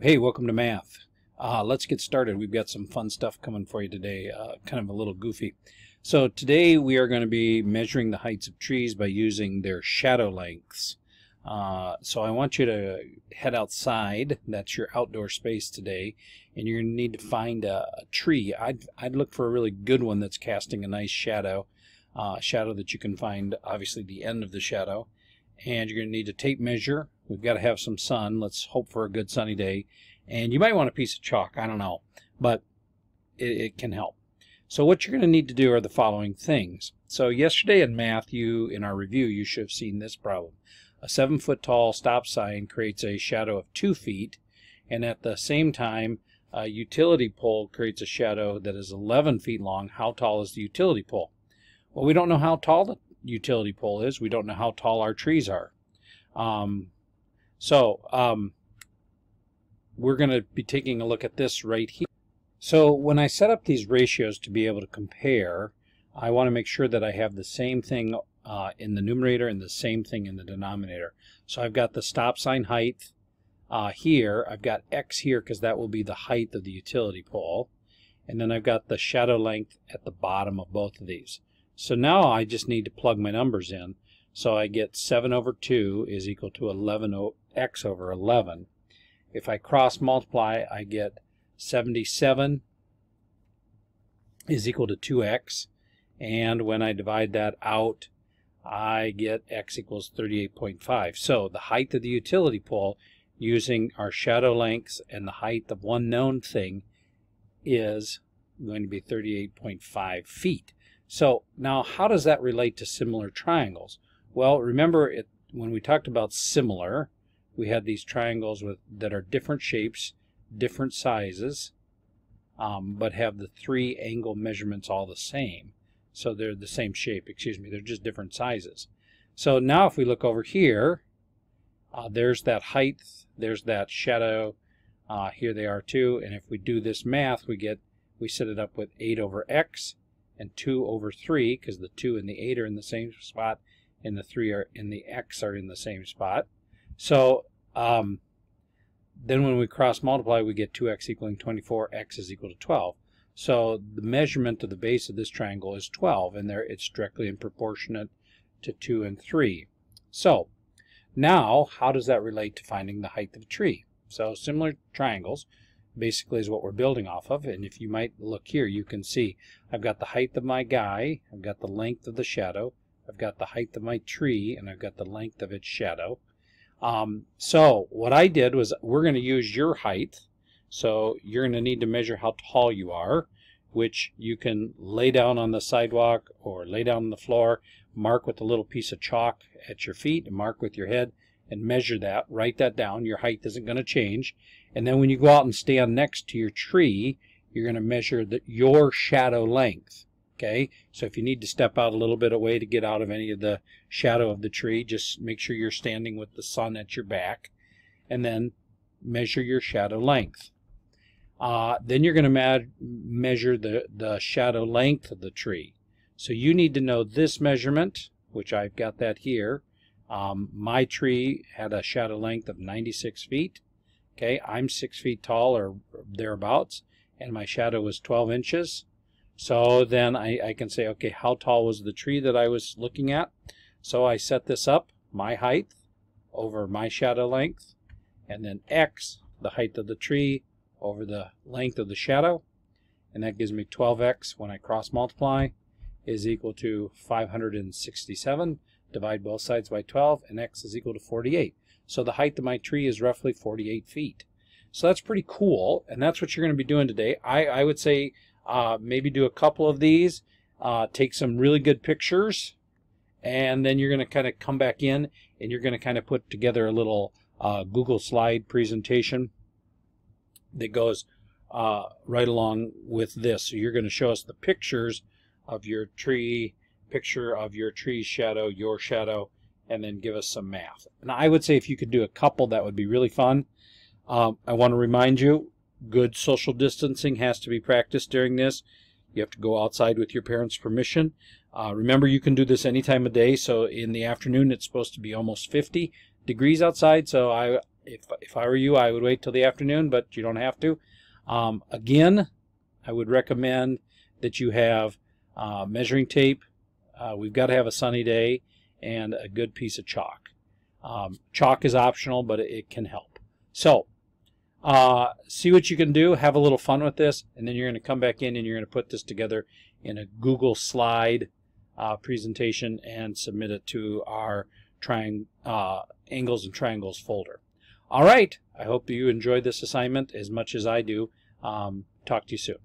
Hey, welcome to math. Uh, let's get started. We've got some fun stuff coming for you today, uh, kind of a little goofy. So today we are going to be measuring the heights of trees by using their shadow lengths. Uh, so I want you to head outside. That's your outdoor space today. And you're going to need to find a, a tree. I'd, I'd look for a really good one that's casting a nice shadow. Uh, shadow that you can find, obviously, the end of the shadow. And you're going to need a tape measure We've got to have some sun. Let's hope for a good sunny day. And you might want a piece of chalk. I don't know. But it, it can help. So what you're going to need to do are the following things. So yesterday in math, you in our review, you should have seen this problem. A 7-foot tall stop sign creates a shadow of 2 feet. And at the same time, a utility pole creates a shadow that is 11 feet long. How tall is the utility pole? Well, we don't know how tall the utility pole is. We don't know how tall our trees are. Um, so um, we're going to be taking a look at this right here. So when I set up these ratios to be able to compare, I want to make sure that I have the same thing uh, in the numerator and the same thing in the denominator. So I've got the stop sign height uh, here. I've got X here because that will be the height of the utility pole. And then I've got the shadow length at the bottom of both of these. So now I just need to plug my numbers in. So I get 7 over 2 is equal to 11 x over 11. If I cross multiply, I get 77 is equal to 2x. And when I divide that out, I get x equals 38.5. So the height of the utility pole using our shadow lengths and the height of one known thing is going to be 38.5 feet. So now how does that relate to similar triangles? Well, remember it, when we talked about similar, we had these triangles with that are different shapes, different sizes, um, but have the three angle measurements all the same. So they're the same shape, excuse me, they're just different sizes. So now if we look over here, uh, there's that height, there's that shadow, uh, here they are too, and if we do this math, we get, we set it up with 8 over x and 2 over 3, because the 2 and the 8 are in the same spot, and the 3 are in the x are in the same spot. So um, then when we cross multiply, we get 2x equaling 24, x is equal to 12. So the measurement of the base of this triangle is 12, and there it's directly in proportionate to 2 and 3. So now, how does that relate to finding the height of a tree? So similar triangles basically is what we're building off of. And if you might look here, you can see I've got the height of my guy, I've got the length of the shadow, I've got the height of my tree, and I've got the length of its shadow. Um, so what I did was we're going to use your height. So you're going to need to measure how tall you are, which you can lay down on the sidewalk or lay down on the floor, mark with a little piece of chalk at your feet and mark with your head and measure that, write that down. Your height isn't going to change. And then when you go out and stand next to your tree, you're going to measure the, your shadow length. Okay, so if you need to step out a little bit away to get out of any of the shadow of the tree, just make sure you're standing with the sun at your back and then measure your shadow length. Uh, then you're going to measure the, the shadow length of the tree. So you need to know this measurement, which I've got that here. Um, my tree had a shadow length of 96 feet. Okay, I'm six feet tall or thereabouts, and my shadow was 12 inches. So then I, I can say, okay, how tall was the tree that I was looking at? So I set this up, my height over my shadow length, and then X, the height of the tree over the length of the shadow. And that gives me 12X when I cross multiply is equal to 567. Divide both sides by 12 and X is equal to 48. So the height of my tree is roughly 48 feet. So that's pretty cool. And that's what you're going to be doing today. I, I would say uh, maybe do a couple of these, uh, take some really good pictures, and then you're going to kind of come back in and you're going to kind of put together a little uh, Google slide presentation that goes uh, right along with this. So you're going to show us the pictures of your tree, picture of your tree's shadow, your shadow, and then give us some math. And I would say if you could do a couple, that would be really fun. Um, I want to remind you, Good social distancing has to be practiced during this. You have to go outside with your parents' permission. Uh, remember, you can do this any time of day. So in the afternoon, it's supposed to be almost 50 degrees outside. So I, if if I were you, I would wait till the afternoon, but you don't have to. Um, again, I would recommend that you have uh, measuring tape. Uh, we've got to have a sunny day and a good piece of chalk. Um, chalk is optional, but it, it can help. So uh, see what you can do. Have a little fun with this. And then you're going to come back in and you're going to put this together in a Google slide uh, presentation and submit it to our triang uh, angles and triangles folder. All right. I hope you enjoyed this assignment as much as I do. Um, talk to you soon.